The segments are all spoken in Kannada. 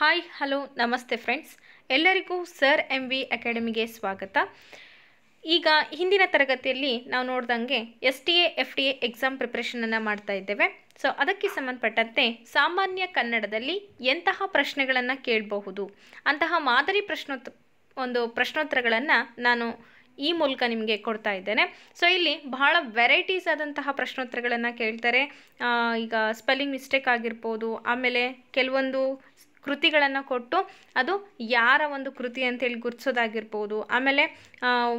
ಹಾಯ್ ಹಲೋ ನಮಸ್ತೆ ಫ್ರೆಂಡ್ಸ್ ಎಲ್ಲರಿಗೂ ಸರ್ ಎಂ ವಿ ಅಕಾಡೆಮಿಗೆ ಸ್ವಾಗತ ಈಗ ಹಿಂದಿನ ತರಗತಿಯಲ್ಲಿ ನಾವು ನೋಡ್ದಂಗೆ S T A F D A exam ಪ್ರಿಪ್ರೇಷನನ್ನು ಮಾಡ್ತಾ ಇದ್ದೇವೆ ಸೊ ಅದಕ್ಕೆ ಸಂಬಂಧಪಟ್ಟಂತೆ ಸಾಮಾನ್ಯ ಕನ್ನಡದಲ್ಲಿ ಎಂತಹ ಪ್ರಶ್ನೆಗಳನ್ನು ಕೇಳಬಹುದು ಅಂತಹ ಮಾದರಿ ಪ್ರಶ್ನೋತ್ ಒಂದು ಪ್ರಶ್ನೋತ್ತರಗಳನ್ನು ನಾನು ಈ ಮೂಲಕ ನಿಮಗೆ ಕೊಡ್ತಾ ಇದ್ದೇನೆ ಸೊ ಇಲ್ಲಿ ಬಹಳ ವೆರೈಟೀಸ್ ಆದಂತಹ ಪ್ರಶ್ನೋತ್ತರಗಳನ್ನು ಕೇಳ್ತಾರೆ ಈಗ ಸ್ಪೆಲ್ಲಿಂಗ್ ಮಿಸ್ಟೇಕ್ ಆಗಿರ್ಬೋದು ಆಮೇಲೆ ಕೆಲವೊಂದು ಕೃತಿಗಳನ್ನು ಕೊಟ್ಟು ಅದು ಯಾರ ಒಂದು ಕೃತಿ ಅಂತೇಳಿ ಗುರ್ಸೋದಾಗಿರ್ಬೋದು ಆಮೇಲೆ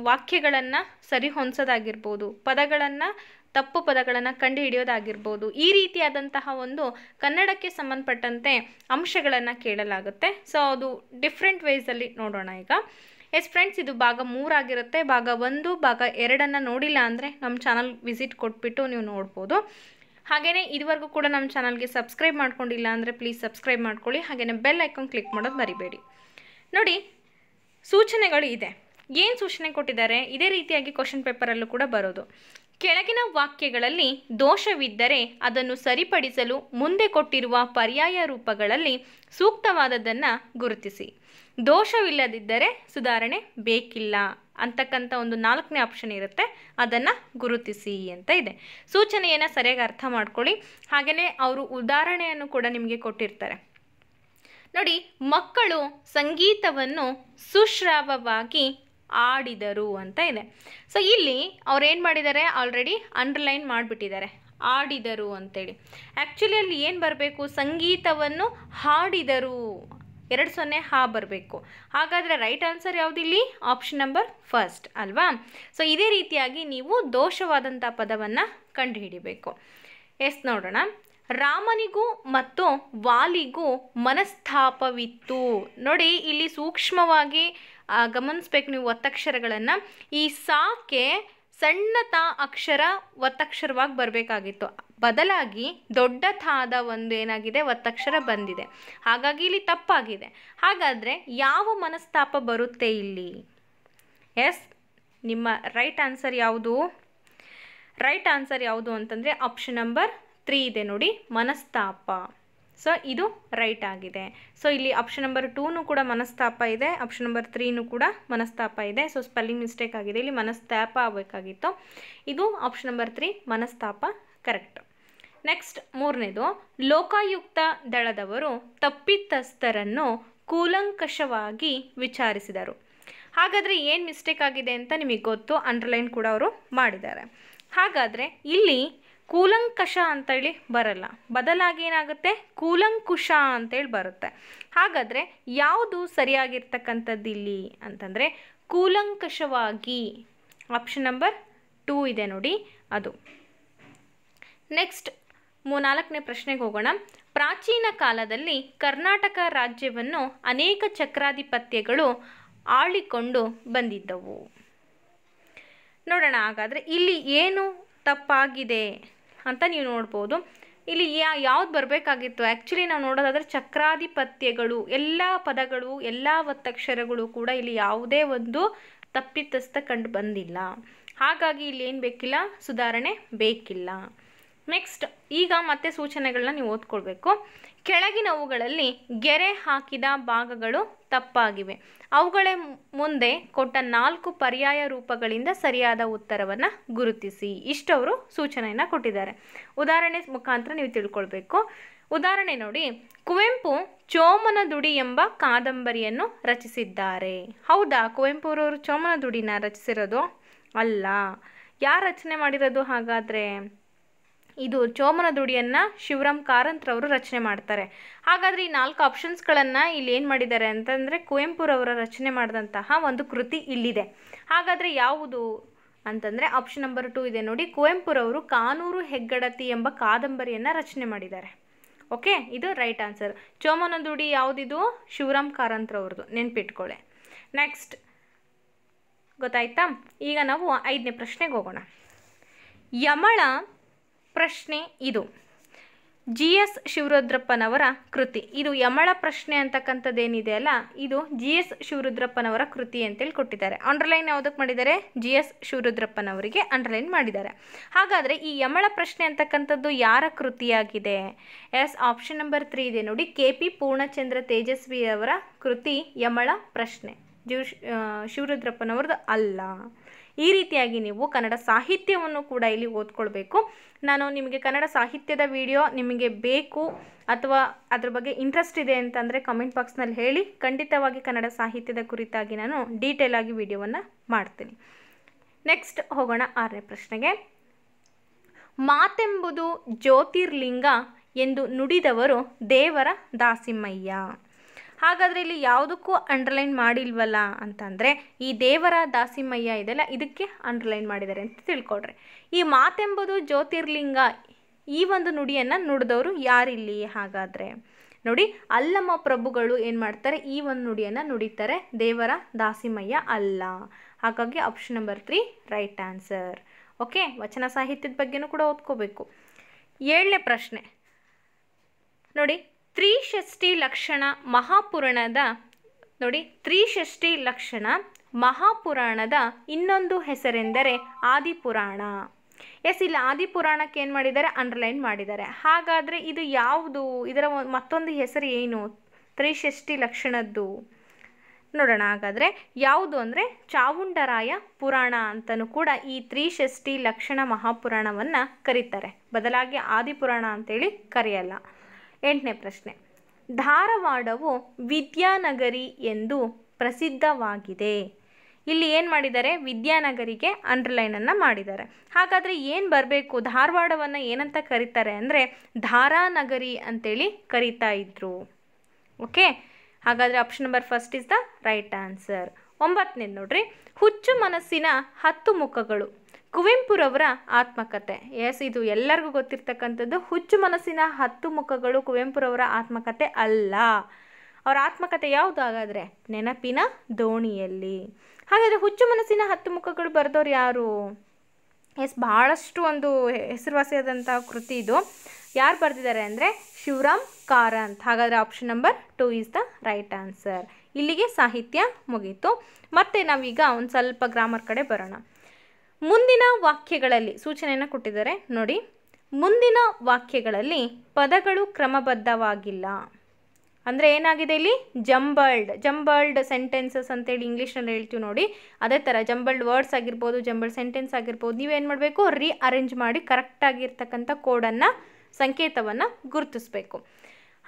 ವಾಕ್ಯಗಳನ್ನು ಸರಿ ಹೊಂದಿಸೋದಾಗಿರ್ಬೋದು ಪದಗಳನ್ನು ತಪ್ಪು ಪದಗಳನ್ನು ಕಂಡು ಈ ರೀತಿಯಾದಂತಹ ಒಂದು ಕನ್ನಡಕ್ಕೆ ಸಂಬಂಧಪಟ್ಟಂತೆ ಅಂಶಗಳನ್ನು ಕೇಳಲಾಗುತ್ತೆ ಸೊ ಅದು ಡಿಫ್ರೆಂಟ್ ವೇಸಲ್ಲಿ ನೋಡೋಣ ಈಗ ಎಸ್ ಫ್ರೆಂಡ್ಸ್ ಇದು ಭಾಗ ಮೂರಾಗಿರುತ್ತೆ ಭಾಗ ಒಂದು ಭಾಗ ಎರಡನ್ನು ನೋಡಿಲ್ಲ ಅಂದರೆ ನಮ್ಮ ಚಾನಲ್ ವಿಸಿಟ್ ಕೊಟ್ಬಿಟ್ಟು ನೀವು ನೋಡ್ಬೋದು ಹಾಗೆಯೇ ಇದುವರೆಗೂ ಕೂಡ ನಮ್ಮ ಚಾನಲ್ಗೆ ಸಬ್ಸ್ಕ್ರೈಬ್ ಮಾಡ್ಕೊಂಡಿಲ್ಲ ಅಂದರೆ ಪ್ಲೀಸ್ ಸಬ್ಸ್ಕ್ರೈಬ್ ಮಾಡ್ಕೊಳ್ಳಿ ಹಾಗೆಯೇ ಬೆಲ್ ಐಕಾನ್ ಕ್ಲಿಕ್ ಮಾಡೋದು ಮರಿಬೇಡಿ ನೋಡಿ ಸೂಚನೆಗಳು ಇದೆ ಏನು ಸೂಚನೆ ಕೊಟ್ಟಿದ್ದಾರೆ ಇದೇ ರೀತಿಯಾಗಿ ಕ್ವಶನ್ ಪೇಪರಲ್ಲೂ ಕೂಡ ಬರೋದು ಕೆಳಗಿನ ವಾಕ್ಯಗಳಲ್ಲಿ ದೋಷವಿದ್ದರೆ ಅದನ್ನು ಸರಿಪಡಿಸಲು ಮುಂದೆ ಕೊಟ್ಟಿರುವ ಪರ್ಯಾಯ ರೂಪಗಳಲ್ಲಿ ಸೂಕ್ತವಾದದ್ದನ್ನು ಗುರುತಿಸಿ ದೋಷವಿಲ್ಲದಿದ್ದರೆ ಸುಧಾರಣೆ ಬೇಕಿಲ್ಲ ಅಂತಕ್ಕಂಥ ಒಂದು ನಾಲ್ಕನೇ ಆಪ್ಷನ್ ಇರುತ್ತೆ ಅದನ್ನು ಗುರುತಿಸಿ ಅಂತ ಇದೆ ಸೂಚನೆಯನ್ನು ಸರಿಯಾಗಿ ಅರ್ಥ ಮಾಡ್ಕೊಳ್ಳಿ ಹಾಗೆಯೇ ಅವರು ಉದಾಹರಣೆಯನ್ನು ಕೂಡ ನಿಮಗೆ ಕೊಟ್ಟಿರ್ತಾರೆ ನೋಡಿ ಮಕ್ಕಳು ಸಂಗೀತವನ್ನು ಸುಶ್ರಾವವಾಗಿ ಆಡಿದರು ಅಂತ ಇದೆ ಸೊ ಇಲ್ಲಿ ಅವ್ರು ಏನು ಮಾಡಿದ್ದಾರೆ ಆಲ್ರೆಡಿ ಅಂಡರ್ಲೈನ್ ಮಾಡಿಬಿಟ್ಟಿದ್ದಾರೆ ಆಡಿದರು ಅಂತೇಳಿ ಆ್ಯಕ್ಚುಲಿ ಅಲ್ಲಿ ಏನು ಬರಬೇಕು ಸಂಗೀತವನ್ನು ಹಾಡಿದರು ಎರಡು ಸೊನ್ನೆ ಹಾ ಬರಬೇಕು ಹಾಗಾದರೆ ರೈಟ್ ಆನ್ಸರ್ ಯಾವುದು ಇಲ್ಲಿ ಆಪ್ಷನ್ ನಂಬರ್ ಫಸ್ಟ್ ಅಲ್ವಾ ಸೊ ಇದೇ ರೀತಿಯಾಗಿ ನೀವು ದೋಷವಾದಂಥ ಪದವನ್ನು ಕಂಡುಹಿಡಿಬೇಕು ಎಸ್ ನೋಡೋಣ ರಾಮನಿಗೂ ಮತ್ತು ವಾಲಿಗೂ ಮನಸ್ತಾಪವಿತ್ತು ನೋಡಿ ಇಲ್ಲಿ ಸೂಕ್ಷ್ಮವಾಗಿ ಗಮನಿಸ್ಬೇಕು ನೀವು ಒತ್ತಕ್ಷರಗಳನ್ನು ಈ ಸಾಕೆ ಸಣ್ಣ ತ ಅಕ್ಷರ ಒತ್ತಕ್ಷರವಾಗಿ ಬರಬೇಕಾಗಿತ್ತು ಬದಲಾಗಿ ದೊಡ್ಡ ತಾದ ಒಂದು ಏನಾಗಿದೆ ಒತ್ತಕ್ಷರ ಬಂದಿದೆ ಹಾಗಾಗಿ ಇಲ್ಲಿ ತಪ್ಪಾಗಿದೆ ಹಾಗಾದರೆ ಯಾವ ಮನಸ್ತಾಪ ಬರುತ್ತೆ ಇಲ್ಲಿ ಎಸ್ ನಿಮ್ಮ ರೈಟ್ ಆನ್ಸರ್ ಯಾವುದು ರೈಟ್ ಆನ್ಸರ್ ಯಾವುದು ಅಂತಂದರೆ ಆಪ್ಷನ್ ನಂಬರ್ ತ್ರೀ ಇದೆ ನೋಡಿ ಮನಸ್ತಾಪ ಸೊ ಇದು ರೈಟ್ ಆಗಿದೆ ಸೊ ಇಲ್ಲಿ ಆಪ್ಷನ್ ನಂಬರ್ ಟೂನು ಕೂಡ ಮನಸ್ತಾಪ ಇದೆ ಆಪ್ಷನ್ ನಂಬರ್ ತ್ರೀನೂ ಕೂಡ ಮನಸ್ತಾಪ ಇದೆ ಸೊ ಸ್ಪೆಲ್ಲಿಂಗ್ ಮಿಸ್ಟೇಕ್ ಆಗಿದೆ ಇಲ್ಲಿ ಮನಸ್ತಾಪ ಆಗಬೇಕಾಗಿತ್ತು ಇದು ಆಪ್ಷನ್ ನಂಬರ್ ತ್ರೀ ಮನಸ್ತಾಪ ಕರೆಕ್ಟ್ ನೆಕ್ಸ್ಟ್ ಮೂರನೇದು ಲೋಕಾಯುಕ್ತ ದಳದವರು ತಪ್ಪಿತಸ್ಥರನ್ನು ಕೂಲಂಕಷವಾಗಿ ವಿಚಾರಿಸಿದರು ಹಾಗಾದರೆ ಏನು ಮಿಸ್ಟೇಕ್ ಆಗಿದೆ ಅಂತ ನಿಮಗೆ ಗೊತ್ತು ಅಂಡರ್ಲೈನ್ ಕೂಡ ಅವರು ಮಾಡಿದ್ದಾರೆ ಹಾಗಾದರೆ ಇಲ್ಲಿ ಕೂಲಂಕಷ ಅಂತೇಳಿ ಬರಲ್ಲ ಬದಲಾಗಿ ಏನಾಗುತ್ತೆ ಕೂಲಂಕುಶ ಅಂತೇಳಿ ಬರುತ್ತೆ ಹಾಗಾದರೆ ಯಾವುದು ಇಲ್ಲಿ ಅಂತಂದರೆ ಕೂಲಂಕಷವಾಗಿ ಆಪ್ಷನ್ ನಂಬರ್ ಟೂ ಇದೆ ನೋಡಿ ಅದು ನೆಕ್ಸ್ಟ್ ಮೂ ನಾಲ್ಕನೇ ಪ್ರಶ್ನೆಗೆ ಹೋಗೋಣ ಪ್ರಾಚೀನ ಕಾಲದಲ್ಲಿ ಕರ್ನಾಟಕ ರಾಜ್ಯವನ್ನು ಅನೇಕ ಚಕ್ರಾಧಿಪತ್ಯಗಳು ಆಳಿಕೊಂಡು ಬಂದಿದ್ದವು ನೋಡೋಣ ಹಾಗಾದರೆ ಇಲ್ಲಿ ಏನು ತಪ್ಪಾಗಿದೆ ಅಂತ ನೀವು ನೋಡ್ಬೋದು ಇಲ್ಲಿ ಯಾ ಯಾವ್ದು ಬರಬೇಕಾಗಿತ್ತು ಆ್ಯಕ್ಚುಲಿ ನಾವು ನೋಡೋದಾದರೆ ಚಕ್ರಾಧಿಪತ್ಯಗಳು ಎಲ್ಲ ಪದಗಳು ಎಲ್ಲ ಒತ್ತಕ್ಷರಗಳು ಕೂಡ ಇಲ್ಲಿ ಯಾವುದೇ ಒಂದು ತಪ್ಪಿತಸ್ಥ ಕಂಡು ಬಂದಿಲ್ಲ ಹಾಗಾಗಿ ಇಲ್ಲಿ ಏನು ಬೇಕಿಲ್ಲ ಸುಧಾರಣೆ ಬೇಕಿಲ್ಲ ನೆಕ್ಸ್ಟ್ ಈಗ ಮತ್ತೆ ಸೂಚನೆಗಳನ್ನ ನೀವು ಓದ್ಕೊಳ್ಬೇಕು ಕೆಳಗಿನವುಗಳಲ್ಲಿ ಗೆರೆ ಹಾಕಿದ ಭಾಗಗಳು ತಪ್ಪಾಗಿವೆ ಅವುಗಳೇ ಮುಂದೆ ಕೊಟ್ಟ ನಾಲ್ಕು ಪರ್ಯಾಯ ರೂಪಗಳಿಂದ ಸರಿಯಾದ ಉತ್ತರವನ್ನು ಗುರುತಿಸಿ ಇಷ್ಟವರು ಸೂಚನೆಯನ್ನು ಕೊಟ್ಟಿದ್ದಾರೆ ಉದಾಹರಣೆ ಮುಖಾಂತರ ನೀವು ತಿಳ್ಕೊಳ್ಬೇಕು ಉದಾಹರಣೆ ನೋಡಿ ಕುವೆಂಪು ಚೋಮನ ದುಡಿ ಎಂಬ ಕಾದಂಬರಿಯನ್ನು ರಚಿಸಿದ್ದಾರೆ ಹೌದಾ ಕುವೆಂಪುರವರು ಚೋಮನ ದುಡಿನ ರಚಿಸಿರೋದು ಅಲ್ಲ ಯಾರು ರಚನೆ ಮಾಡಿರೋದು ಹಾಗಾದರೆ ಇದು ಚೋಮನ ದುಡಿಯನ್ನು ಶಿವರಾಮ್ ಕಾರಂತ್ರವರು ರಚನೆ ಮಾಡ್ತಾರೆ ಹಾಗಾದರೆ ಈ ನಾಲ್ಕು ಆಪ್ಷನ್ಸ್ಗಳನ್ನು ಇಲ್ಲಿ ಏನು ಮಾಡಿದ್ದಾರೆ ಅಂತಂದರೆ ಕುವೆಂಪುರವರ ರಚನೆ ಮಾಡಿದಂತಹ ಒಂದು ಕೃತಿ ಇಲ್ಲಿದೆ ಹಾಗಾದರೆ ಯಾವುದು ಅಂತಂದರೆ ಆಪ್ಷನ್ ನಂಬರ್ ಟು ಇದೆ ನೋಡಿ ಕುವೆಂಪುರವರು ಕಾನೂರು ಹೆಗ್ಗಡತಿ ಎಂಬ ಕಾದಂಬರಿಯನ್ನು ರಚನೆ ಮಾಡಿದ್ದಾರೆ ಓಕೆ ಇದು ರೈಟ್ ಆನ್ಸರ್ ಚೋಮನ ದುಡಿ ಯಾವುದಿದು ಶಿವರಾಮ್ ಕಾರಂತ್ರವ್ರದ್ದು ನೆನ್ಪಿಟ್ಕೊಳ್ಳೆ ನೆಕ್ಸ್ಟ್ ಗೊತ್ತಾಯ್ತಾ ಈಗ ನಾವು ಐದನೇ ಪ್ರಶ್ನೆಗೆ ಹೋಗೋಣ ಯಮಳ ಪ್ರಶ್ನೆ ಇದು ಜಿ ಎಸ್ ಶಿವರುದ್ರಪ್ಪನವರ ಕೃತಿ ಇದು ಯಮಳ ಪ್ರಶ್ನೆ ಏನಿದೆ ಅಲ್ಲ ಇದು ಜಿ ಎಸ್ ಶಿವರುದ್ರಪ್ಪನವರ ಕೃತಿ ಅಂತೇಳಿ ಕೊಟ್ಟಿದ್ದಾರೆ ಅಂಡರ್ಲೈನ್ ಯಾವುದಕ್ಕೆ ಮಾಡಿದ್ದಾರೆ ಜಿ ಎಸ್ ಶಿವರುದ್ರಪ್ಪನವರಿಗೆ ಅಂಡರ್ಲೈನ್ ಮಾಡಿದ್ದಾರೆ ಹಾಗಾದರೆ ಈ ಯಮಳ ಪ್ರಶ್ನೆ ಅಂತಕ್ಕಂಥದ್ದು ಯಾರ ಕೃತಿಯಾಗಿದೆ ಎಸ್ ಆಪ್ಷನ್ ನಂಬರ್ ತ್ರೀ ಇದೆ ನೋಡಿ ಕೆ ಪಿ ಪೂರ್ಣಚಂದ್ರ ಅವರ ಕೃತಿ ಯಮಳ ಪ್ರಶ್ನೆ ಶಿವ ಶಿವರುದ್ರಪ್ಪನವ್ರದ್ದು ಅಲ್ಲ ಈ ರೀತಿಯಾಗಿ ನೀವು ಕನ್ನಡ ಸಾಹಿತ್ಯವನ್ನು ಕೂಡ ಇಲ್ಲಿ ಓದ್ಕೊಳ್ಬೇಕು ನಾನು ನಿಮಗೆ ಕನ್ನಡ ಸಾಹಿತ್ಯದ ವಿಡಿಯೋ ನಿಮಗೆ ಬೇಕು ಅಥವಾ ಅದ್ರ ಬಗ್ಗೆ ಇಂಟ್ರೆಸ್ಟ್ ಇದೆ ಅಂತಂದರೆ ಕಮೆಂಟ್ ಬಾಕ್ಸ್ನಲ್ಲಿ ಹೇಳಿ ಖಂಡಿತವಾಗಿ ಕನ್ನಡ ಸಾಹಿತ್ಯದ ಕುರಿತಾಗಿ ನಾನು ಡೀಟೇಲ್ ಆಗಿ ವಿಡಿಯೋವನ್ನು ಮಾಡ್ತೀನಿ ನೆಕ್ಸ್ಟ್ ಹೋಗೋಣ ಆರನೇ ಪ್ರಶ್ನೆಗೆ ಮಾತೆಂಬುದು ಜ್ಯೋತಿರ್ಲಿಂಗ ಎಂದು ನುಡಿದವರು ದೇವರ ದಾಸಿಮಯ್ಯ ಹಾಗಾದರೆ ಇಲ್ಲಿ ಯಾವುದಕ್ಕೂ ಅಂಡರ್ಲೈನ್ ಮಾಡಿಲ್ವಲ್ಲ ಅಂತಂದರೆ ಈ ದೇವರ ದಾಸಿಮಯ್ಯ ಇದೆಲ್ಲ ಇದಕ್ಕೆ ಅಂಡರ್ಲೈನ್ ಮಾಡಿದ್ದಾರೆ ಅಂತ ತಿಳ್ಕೊಡ್ರಿ ಈ ಮಾತೆಂಬುದು ಜ್ಯೋತಿರ್ಲಿಂಗ ಈ ಒಂದು ನುಡಿಯನ್ನು ನುಡಿದವರು ಯಾರಿಲ್ಲಿ ಹಾಗಾದರೆ ನೋಡಿ ಅಲ್ಲಮ್ಮ ಪ್ರಭುಗಳು ಏನು ಮಾಡ್ತಾರೆ ಈ ಒಂದು ನುಡಿಯನ್ನು ನುಡಿತಾರೆ ದೇವರ ದಾಸಿಮಯ್ಯ ಅಲ್ಲ ಹಾಗಾಗಿ option number three right answer okay ವಚನ ಸಾಹಿತ್ಯದ ಬಗ್ಗೆನೂ ಕೂಡ ಓದ್ಕೋಬೇಕು ಏಳನೇ ಪ್ರಶ್ನೆ ನೋಡಿ ತ್ರಿಷಷ್ಠಿ ಲಕ್ಷಣ ಮಹಾಪುರಾಣದ ನೋಡಿ ತ್ರಿಷಷ್ಠಿ ಲಕ್ಷಣ ಮಹಾಪುರಾಣದ ಇನ್ನೊಂದು ಹೆಸರೆಂದರೆ ಆದಿಪುರಾಣ ಎಸ್ ಇಲ್ಲಿ ಆದಿಪುರಾಣಕ್ಕೆ ಏನು ಮಾಡಿದ್ದಾರೆ ಅಂಡರ್ಲೈನ್ ಮಾಡಿದ್ದಾರೆ ಹಾಗಾದರೆ ಇದು ಯಾವುದು ಇದರ ಮತ್ತೊಂದು ಹೆಸರು ಏನು ತ್ರಿಷಷ್ಠಿ ಲಕ್ಷಣದ್ದು ನೋಡೋಣ ಹಾಗಾದರೆ ಯಾವುದು ಅಂದರೆ ಚಾವುಂಡರಾಯ ಪುರಾಣ ಅಂತಲೂ ಕೂಡ ಈ ತ್ರಿಷಷ್ಠಿ ಲಕ್ಷಣ ಮಹಾಪುರಾಣವನ್ನು ಕರೀತಾರೆ ಬದಲಾಗಿ ಆದಿಪುರಾಣ ಅಂತೇಳಿ ಕರೆಯಲ್ಲ ಎಂಟನೇ ಪ್ರಶ್ನೆ ಧಾರವಾಡವು ವಿದ್ಯಾನಗರಿ ಎಂದು ಪ್ರಸಿದ್ಧವಾಗಿದೆ ಇಲ್ಲಿ ಏನು ಮಾಡಿದ್ದಾರೆ ವಿದ್ಯಾನಗರಿಗೆ ಅಂಡರ್ಲೈನನ್ನು ಮಾಡಿದ್ದಾರೆ ಹಾಗಾದರೆ ಏನು ಬರಬೇಕು ಧಾರವಾಡವನ್ನು ಏನಂತ ಕರೀತಾರೆ ಅಂದರೆ ಧಾರಾನಗರಿ ಅಂತೇಳಿ ಕರಿತಾ ಇದ್ರು ಓಕೆ ಹಾಗಾದರೆ option number first is the right answer ಒಂಬತ್ತನೇದು ನೋಡ್ರಿ ಹುಚ್ಚು ಮನಸ್ಸಿನ ಹತ್ತು ಮುಖಗಳು ಕುವೆಂಪುರವರ ಆತ್ಮಕಥೆ ಎಸ್ ಇದು ಎಲ್ಲರಿಗೂ ಗೊತ್ತಿರ್ತಕ್ಕಂಥದ್ದು ಹುಚ್ಚು ಮನಸ್ಸಿನ ಹತ್ತು ಮುಖಗಳು ಕುವೆಂಪುರವರ ಆತ್ಮಕಥೆ ಅಲ್ಲ ಅವರ ಆತ್ಮಕಥೆ ಹಾಗಾದರೆ ನೆನಪಿನ ದೋಣಿಯಲ್ಲಿ ಹಾಗಾದರೆ ಹುಚ್ಚು ಮನಸ್ಸಿನ ಹತ್ತು ಮುಖಗಳು ಬರೆದವ್ರು ಯಾರು ಎಸ್ ಭಾಳಷ್ಟು ಒಂದು ಹೆಸರುವಾಸಿಯಾದಂಥ ಕೃತಿ ಇದು ಯಾರು ಬರೆದಿದ್ದಾರೆ ಅಂದರೆ ಶಿವರಾಮ್ ಕಾರಂತ್ ಹಾಗಾದರೆ option number two is the right answer ಇಲ್ಲಿಗೆ ಸಾಹಿತ್ಯ ಮುಗೀತು ಮತ್ತೆ ನಾವೀಗ ಒಂದು ಸ್ವಲ್ಪ ಗ್ರಾಮರ್ ಕಡೆ ಬರೋಣ ಮುಂದಿನ ವಾಕ್ಯಗಳಲ್ಲಿ ಸೂಚನೆಯನ್ನು ಕೊಟ್ಟಿದ್ದಾರೆ ನೋಡಿ ಮುಂದಿನ ವಾಕ್ಯಗಳಲ್ಲಿ ಪದಗಳು ಕ್ರಮಬದ್ಧವಾಗಿಲ್ಲ ಅಂದರೆ ಏನಾಗಿದೆ ಇಲ್ಲಿ ಜಂಬಲ್ಡ್ ಜಂಬಲ್ಡ್ ಸೆಂಟೆನ್ಸಸ್ ಅಂತೇಳಿ ಇಂಗ್ಲೀಷ್ನಲ್ಲಿ ಹೇಳ್ತೀವಿ ನೋಡಿ ಅದೇ ಥರ ಜಂಬಲ್ಡ್ ವರ್ಡ್ಸ್ ಆಗಿರ್ಬೋದು ಜಂಬಲ್ಡ್ ಸೆಂಟೆನ್ಸ್ ಆಗಿರ್ಬೋದು ನೀವೇನು ಮಾಡಬೇಕು ರೀಅರೇಂಜ್ ಮಾಡಿ ಕರೆಕ್ಟಾಗಿರ್ತಕ್ಕಂಥ ಕೋಡನ್ನು ಸಂಕೇತವನ್ನು ಗುರುತಿಸಬೇಕು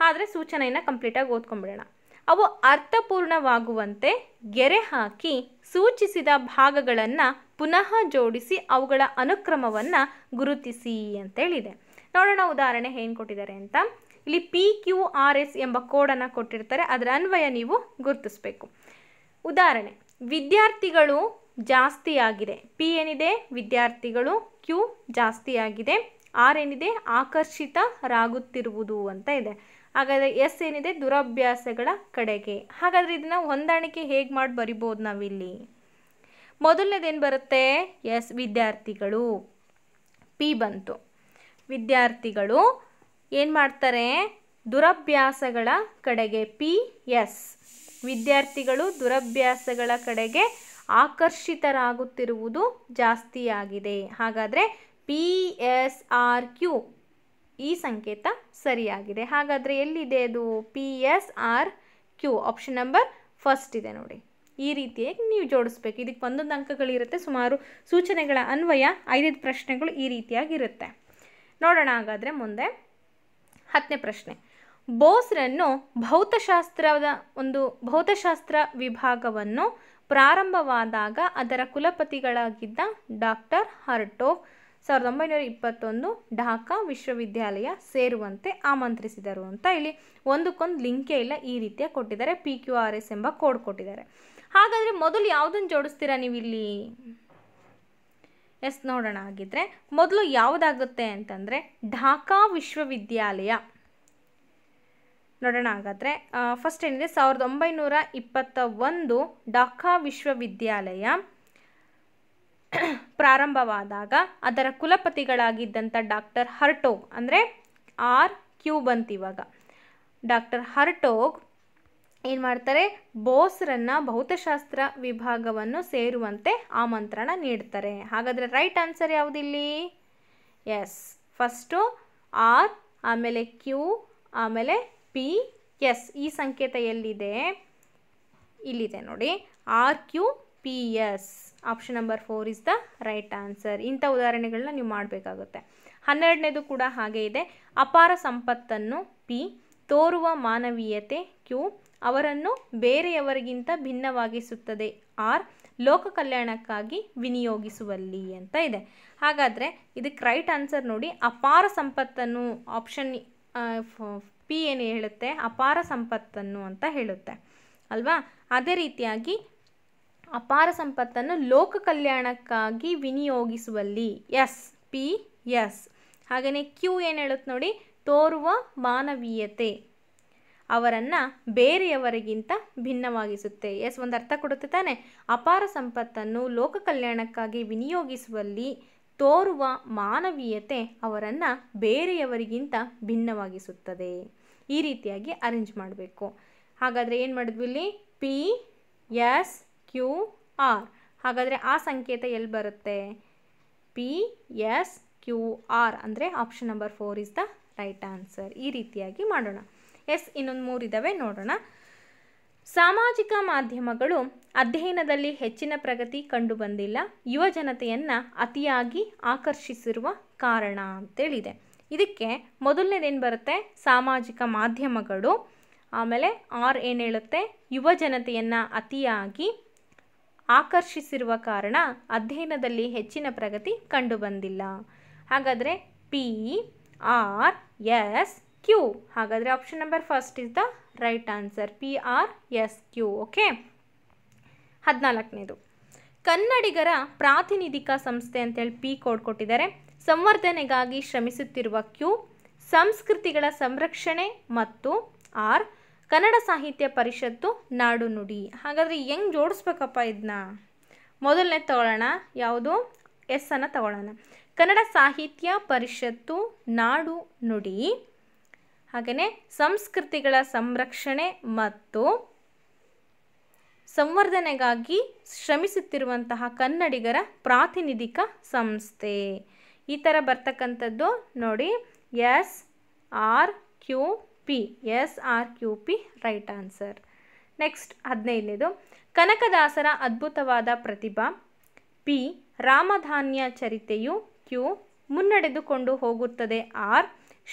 ಆದರೆ ಸೂಚನೆಯನ್ನು ಕಂಪ್ಲೀಟಾಗಿ ಓದ್ಕೊಂಬಿಡೋಣ ಅವು ಅರ್ಥಪೂರ್ಣವಾಗುವಂತೆ ಗೆರೆ ಹಾಕಿ ಸೂಚಿಸಿದ ಭಾಗಗಳನ್ನು ಪುನಃ ಜೋಡಿಸಿ ಅವುಗಳ ಅನುಕ್ರಮವನ್ನು ಗುರುತಿಸಿ ಅಂತೇಳಿದೆ ನೋಡೋಣ ಉದಾಹರಣೆ ಏನು ಕೊಟ್ಟಿದ್ದಾರೆ ಅಂತ ಇಲ್ಲಿ ಪಿ ಕ್ಯೂ ಆರ್ ಎಸ್ ಎಂಬ ಕೋಡನ್ನು ಕೊಟ್ಟಿರ್ತಾರೆ ಅದರ ಅನ್ವಯ ನೀವು ಗುರುತಿಸಬೇಕು ಉದಾಹರಣೆ ವಿದ್ಯಾರ್ಥಿಗಳು ಜಾಸ್ತಿ ಆಗಿದೆ ಪಿ ಏನಿದೆ ವಿದ್ಯಾರ್ಥಿಗಳು ಕ್ಯೂ ಜಾಸ್ತಿಯಾಗಿದೆ ಆರ್ ಏನಿದೆ ಆಕರ್ಷಿತರಾಗುತ್ತಿರುವುದು ಅಂತ ಇದೆ ಹಾಗಾದರೆ ಎಸ್ ಏನಿದೆ ದುರಭ್ಯಾಸಗಳ ಕಡೆಗೆ ಹಾಗಾದರೆ ಇದನ್ನು ಹೊಂದಾಣಿಕೆ ಹೇಗೆ ಮಾಡಿ ಬರಿಬೋದು ನಾವಿಲ್ಲಿ ಮೊದಲನೇದೇನು ಬರುತ್ತೆ ಎಸ್ ವಿದ್ಯಾರ್ಥಿಗಳು ಪಿ ಬಂತು ವಿದ್ಯಾರ್ಥಿಗಳು ಏನು ಮಾಡ್ತಾರೆ ದುರಭ್ಯಾಸಗಳ ಕಡೆಗೆ ಪಿ ಎಸ್ ವಿದ್ಯಾರ್ಥಿಗಳು ದುರಭ್ಯಾಸಗಳ ಕಡೆಗೆ ಆಕರ್ಷಿತರಾಗುತ್ತಿರುವುದು ಜಾಸ್ತಿಯಾಗಿದೆ ಹಾಗಾದರೆ ಪಿ ಎಸ್ ಆರ್ ಕ್ಯೂ ಈ ಸಂಕೇತ ಸರಿಯಾಗಿದೆ ಹಾಗಾದರೆ ಎಲ್ಲಿದೆ ಅದು P S R Q option number first ಇದೆ ನೋಡಿ ಈ ರೀತಿಯಾಗಿ ನೀವು ಜೋಡಿಸ್ಬೇಕು ಇದಕ್ಕೆ ಒಂದೊಂದು ಅಂಕಗಳಿರುತ್ತೆ ಸುಮಾರು ಸೂಚನೆಗಳ ಅನ್ವಯ ಐದೈದು ಪ್ರಶ್ನೆಗಳು ಈ ರೀತಿಯಾಗಿರುತ್ತೆ ನೋಡೋಣ ಹಾಗಾದರೆ ಮುಂದೆ ಹತ್ತನೇ ಪ್ರಶ್ನೆ ಬೋಸ್ರನ್ನು ಭೌತಶಾಸ್ತ್ರದ ಒಂದು ಭೌತಶಾಸ್ತ್ರ ವಿಭಾಗವನ್ನು ಪ್ರಾರಂಭವಾದಾಗ ಅದರ ಕುಲಪತಿಗಳಾಗಿದ್ದ ಡಾಕ್ಟರ್ ಹರ್ಟೋ ಸಾವಿರದ ಒಂಬೈನೂರ ಇಪ್ಪತ್ತೊಂದು ಢಾಕಾ ವಿಶ್ವವಿದ್ಯಾಲಯ ಸೇರುವಂತೆ ಆಮಂತ್ರಿಸಿದರು ಅಂತ ಇಲ್ಲಿ ಒಂದಕ್ಕೊಂದು ಲಿಂಕೇ ಇಲ್ಲ ಈ ರೀತಿಯ ಕೊಟ್ಟಿದ್ದಾರೆ ಪಿ ಕ್ಯೂ ಆರ್ ಎಸ್ ಎಂಬ ಕೋಡ್ ಕೊಟ್ಟಿದ್ದಾರೆ ಹಾಗಾದರೆ ಮೊದಲು ಯಾವುದನ್ನು ಜೋಡಿಸ್ತೀರಾ ನೀವು ಇಲ್ಲಿ ಎಸ್ ನೋಡೋಣ ಆಗಿದ್ದರೆ ಮೊದಲು ಯಾವುದಾಗುತ್ತೆ ಅಂತಂದರೆ ಢಾಕಾ ವಿಶ್ವವಿದ್ಯಾಲಯ ನೋಡೋಣ ಹಾಗಾದರೆ ಫಸ್ಟ್ ಏನಿದೆ ಸಾವಿರದ ಒಂಬೈನೂರ ಇಪ್ಪತ್ತ ಒಂದು ಢಾಕಾ ವಿಶ್ವವಿದ್ಯಾಲಯ ಪ್ರಾರಂಭವಾದಾಗ ಅದರ ಕುಲಪತಿಗಳಾಗಿದ್ದಂಥ ಡಾಕ್ಟರ್ ಹರ್ಟೋಗ್ ಅಂದರೆ ಆರ್ ಕ್ಯೂ ಬಂತಿವಾಗ ಡಾಕ್ಟರ್ ಹರ್ಟೋಗ್ ಏನು ಮಾಡ್ತಾರೆ ಬೋಸ್ರನ್ನು ಭೌತಶಾಸ್ತ್ರ ವಿಭಾಗವನ್ನು ಸೇರುವಂತೆ ಆಮಂತ್ರಣ ನೀಡ್ತಾರೆ ಹಾಗಾದರೆ ರೈಟ್ ಆನ್ಸರ್ ಯಾವುದಿಲ್ಲಿ ಎಸ್ ಫಸ್ಟು ಆರ್ ಆಮೇಲೆ ಕ್ಯೂ ಆಮೇಲೆ ಪಿ ಎಸ್ ಈ ಸಂಕೇತ ಎಲ್ಲಿದೆ ಇಲ್ಲಿದೆ ನೋಡಿ R Q P S option number four is the right answer ಇಂಥ ಉದಾಹರಣೆಗಳನ್ನ ನೀವು ಮಾಡಬೇಕಾಗುತ್ತೆ ಹನ್ನೆರಡನೇದು ಕೂಡ ಹಾಗೆ ಇದೆ ಅಪಾರ ಸಂಪತ್ತನ್ನು ಪಿ ತೋರುವ ಮಾನವೀಯತೆ ಕ್ಯೂ ಅವರನ್ನು ಬೇರೆಯವರಿಗಿಂತ ಭಿನ್ನವಾಗಿಸುತ್ತದೆ ಆರ್ ಲೋಕ ಕಲ್ಯಾಣಕ್ಕಾಗಿ ವಿನಿಯೋಗಿಸುವಲ್ಲಿ ಅಂತ ಇದೆ ಹಾಗಾದರೆ ಇದಕ್ಕೆ ರೈಟ್ ಆನ್ಸರ್ ನೋಡಿ ಅಪಾರ ಸಂಪತ್ತನ್ನು ಆಪ್ಷನ್ ಪಿ ಏನು ಹೇಳುತ್ತೆ ಅಪಾರ ಸಂಪತ್ತನ್ನು ಅಂತ ಹೇಳುತ್ತೆ ಅಲ್ವಾ ಅದೇ ರೀತಿಯಾಗಿ ಅಪಾರ ಸಂಪತ್ತನ್ನು ಲೋಕ ಕಲ್ಯಾಣಕ್ಕಾಗಿ ವಿನಿಯೋಗಿಸುವಲ್ಲಿ ಎಸ್ ಪಿ ಎಸ್ ಹಾಗೆಯೇ ಕ್ಯೂ ಏನು ಹೇಳುತ್ತೆ ನೋಡಿ ತೋರುವ ಮಾನವೀಯತೆ ಅವರನ್ನು ಬೇರೆಯವರಿಗಿಂತ ಭಿನ್ನವಾಗಿಸುತ್ತೆ ಎಸ್ ಒಂದು ಅರ್ಥ ಕೊಡುತ್ತೆ ತಾನೆ ಅಪಾರ ಸಂಪತ್ತನ್ನು ಲೋಕ ಕಲ್ಯಾಣಕ್ಕಾಗಿ ವಿನಿಯೋಗಿಸುವಲ್ಲಿ ತೋರುವ ಮಾನವೀಯತೆ ಅವರನ್ನು ಬೇರೆಯವರಿಗಿಂತ ಭಿನ್ನವಾಗಿಸುತ್ತದೆ ಈ ರೀತಿಯಾಗಿ ಅರೇಂಜ್ ಮಾಡಬೇಕು ಹಾಗಾದರೆ ಏನು ಮಾಡಿದ್ವಿ ಇಲ್ಲಿ ಪಿ ಎಸ್ ಕ್ಯೂ ಆರ್ ಹಾಗಾದರೆ ಆ ಸಂಕೇತ ಎಲ್ಲಿ ಬರುತ್ತೆ ಪಿ ಎಸ್ ಕ್ಯೂ ಆರ್ ಅಂದರೆ option number four is the right answer ಈ ರೀತಿಯಾಗಿ ಮಾಡೋಣ ಎಸ್ ಇನ್ನೊಂದು ಮೂರು ಮೂರಿದ್ದಾವೆ ನೋಡೋಣ ಸಾಮಾಜಿಕ ಮಾಧ್ಯಮಗಳು ಅಧ್ಯಯನದಲ್ಲಿ ಹೆಚ್ಚಿನ ಪ್ರಗತಿ ಕಂಡುಬಂದಿಲ್ಲ ಯುವ ಜನತೆಯನ್ನು ಅತಿಯಾಗಿ ಆಕರ್ಷಿಸಿರುವ ಕಾರಣ ಅಂತೇಳಿದೆ ಇದಕ್ಕೆ ಮೊದಲನೇದೇನು ಬರುತ್ತೆ ಸಾಮಾಜಿಕ ಮಾಧ್ಯಮಗಳು ಆಮೇಲೆ ಆರ್ ಏನು ಹೇಳುತ್ತೆ ಯುವ ಜನತೆಯನ್ನು ಅತಿಯಾಗಿ ಆಕರ್ಷಿಸಿರುವ ಕಾರಣ ಅಧ್ಯಯನದಲ್ಲಿ ಹೆಚ್ಚಿನ ಪ್ರಗತಿ ಕಂಡುಬಂದಿಲ್ಲ ಹಾಗಾದರೆ ಪಿ ಆರ್ ಎಸ್ ಕ್ಯೂ ಹಾಗಾದರೆ option number first is the right answer P R S Q okay ಹದಿನಾಲ್ಕನೇದು ಕನ್ನಡಿಗರ ಪ್ರಾತಿನಿಧಿಕ ಸಂಸ್ಥೆ ಅಂತೇಳಿ ಪಿ ಕೋಡ್ ಕೊಟ್ಟಿದ್ದಾರೆ ಸಂವರ್ಧನೆಗಾಗಿ ಶ್ರಮಿಸುತ್ತಿರುವ ಕ್ಯೂ ಸಂಸ್ಕೃತಿಗಳ ಸಂರಕ್ಷಣೆ ಮತ್ತು ಆರ್ ಕನ್ನಡ ಸಾಹಿತ್ಯ ಪರಿಷತ್ತು ನಾಡು ನುಡಿ ಹಾಗಾದರೆ ಹೆಂಗೆ ಜೋಡಿಸ್ಬೇಕಪ್ಪ ಇದನ್ನ ಮೊದಲನೇ ತಗೊಳ್ಳೋಣ ಯಾವುದು ಎಸ್ ಅನ್ನು ತಗೊಳ್ಳೋಣ ಕನ್ನಡ ಸಾಹಿತ್ಯ ಪರಿಷತ್ತು ನಾಡು ನುಡಿ ಹಾಗೆಯೇ ಸಂಸ್ಕೃತಿಗಳ ಸಂರಕ್ಷಣೆ ಮತ್ತು ಸಂವರ್ಧನೆಗಾಗಿ ಶ್ರಮಿಸುತ್ತಿರುವಂತಹ ಕನ್ನಡಿಗರ ಪ್ರಾತಿನಿಧಿಕ ಸಂಸ್ಥೆ ಈ ಥರ ಬರ್ತಕ್ಕಂಥದ್ದು ನೋಡಿ S R Q P S R Q P right answer next ಹದಿನೈದನೇದು ಕನಕದಾಸರ ಅದ್ಭುತವಾದ ಪ್ರತಿಭಾ ಪಿ ರಾಮಧಾನ್ಯ ಚರಿತೆಯು ಕ್ಯೂ ಮುನ್ನಡೆದುಕೊಂಡು ಹೋಗುತ್ತದೆ ಆರ್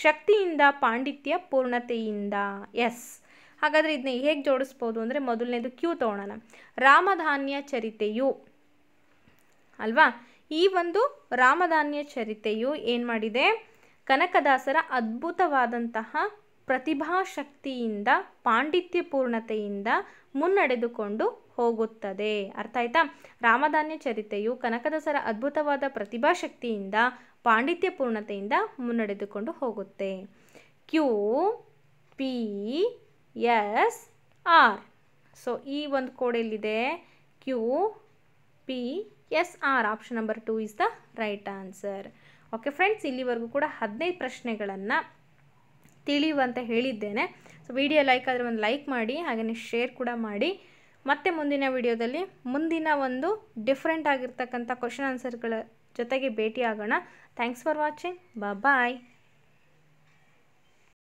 ಶಕ್ತಿಯಿಂದ ಪಾಂಡಿತ್ಯ ಪೂರ್ಣತೆಯಿಂದ ಎಸ್ ಹಾಗಾದರೆ ಇದನ್ನ ಹೇಗೆ ಜೋಡಿಸ್ಬೋದು ಅಂದರೆ ಮೊದಲನೇದು ಕ್ಯೂ ತೋಣನ ರಾಮಧಾನ್ಯ ಚರಿತೆಯು ಅಲ್ವಾ ಈ ಒಂದು ರಾಮಧಾನ್ಯ ಚರಿತೆಯು ಏನು ಮಾಡಿದೆ ಕನಕದಾಸರ ಅದ್ಭುತವಾದಂತಹ ಪ್ರತಿಭಾಶಕ್ತಿಯಿಂದ ಪಾಂಡಿತ್ಯಪೂರ್ಣತೆಯಿಂದ ಮುನ್ನಡೆದುಕೊಂಡು ಹೋಗುತ್ತದೆ ಅರ್ಥ ಆಯ್ತಾ ರಾಮಧಾನ್ಯ ಚರಿತೆಯು ಕನಕದಾಸರ ಅದ್ಭುತವಾದ ಪ್ರತಿಭಾಶಕ್ತಿಯಿಂದ ಪಾಂಡಿತ್ಯಪೂರ್ಣತೆಯಿಂದ ಮುನ್ನಡೆದುಕೊಂಡು ಹೋಗುತ್ತೆ Q P S R so ಈ ಒಂದು ಕೋಡೆಯಲ್ಲಿದೆ Q P S R option number two is the right answer okay friends ಇಲ್ಲಿವರೆಗೂ ಕೂಡ ಹದಿನೈದು ಪ್ರಶ್ನೆಗಳನ್ನು ತಿಳಿಯುವಂತ ಹೇಳಿದ್ದೇನೆ ಸೊ ವಿಡಿಯೋ ಲೈಕ್ ಆದರೆ ಒಂದು ಲೈಕ್ ಮಾಡಿ ಹಾಗೆಯೇ ಶೇರ್ ಕೂಡ ಮಾಡಿ ಮತ್ತೆ ಮುಂದಿನ ವಿಡಿಯೋದಲ್ಲಿ ಮುಂದಿನ ಒಂದು ಡಿಫ್ರೆಂಟ್ ಆಗಿರ್ತಕ್ಕಂಥ ಕ್ವಶನ್ ಆನ್ಸರ್ಗಳ ಜೊತೆಗೆ ಭೇಟಿ ಆಗೋಣ ಥ್ಯಾಂಕ್ಸ್ ಫಾರ್ ವಾಚಿಂಗ್ ಬಾಯ್